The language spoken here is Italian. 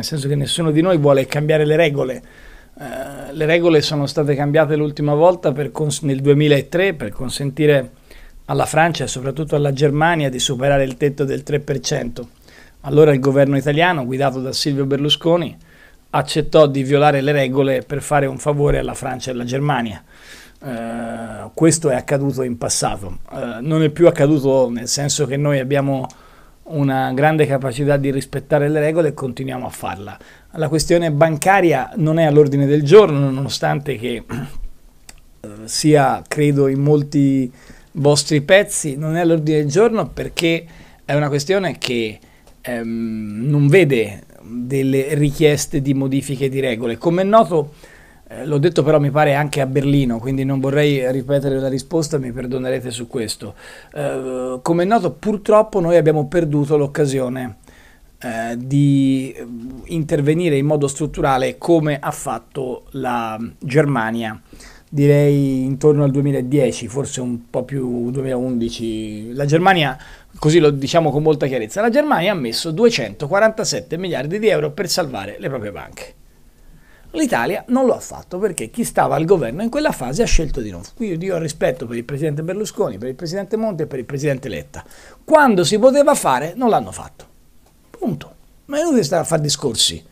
nel senso che nessuno di noi vuole cambiare le regole. Uh, le regole sono state cambiate l'ultima volta cons- nel 2003 per consentire alla Francia e soprattutto alla Germania di superare il tetto del 3%. Allora il governo italiano, guidato da Silvio Berlusconi, accettò di violare le regole per fare un favore alla Francia e alla Germania. Uh, questo è accaduto in passato, uh, non è più accaduto nel senso che noi abbiamo una grande capacità di rispettare le regole e continuiamo a farla. La questione bancaria non è all'ordine del giorno, nonostante che eh, sia, credo, in molti vostri pezzi, non è all'ordine del giorno perché è una questione che ehm, non vede delle richieste di modifiche di regole. Come è noto, eh, l'ho detto però mi pare anche a Berlino, quindi non vorrei ripetere la risposta, mi perdonerete su questo. Eh, come è noto purtroppo noi abbiamo perduto l'occasione eh, di eh, intervenire in modo strutturale come ha fatto la Germania direi intorno al 2010, forse un po' più 2011. La Germania, così lo diciamo con molta chiarezza, la Germania ha messo 247 miliardi di euro per salvare le proprie banche. L'Italia non lo ha fatto perché chi stava al governo in quella fase ha scelto di non. Quindi io ho rispetto per il presidente Berlusconi, per il presidente Monte e per il presidente Letta. Quando si poteva fare non l'hanno fatto. Punto. Ma è inutile stare a fare discorsi.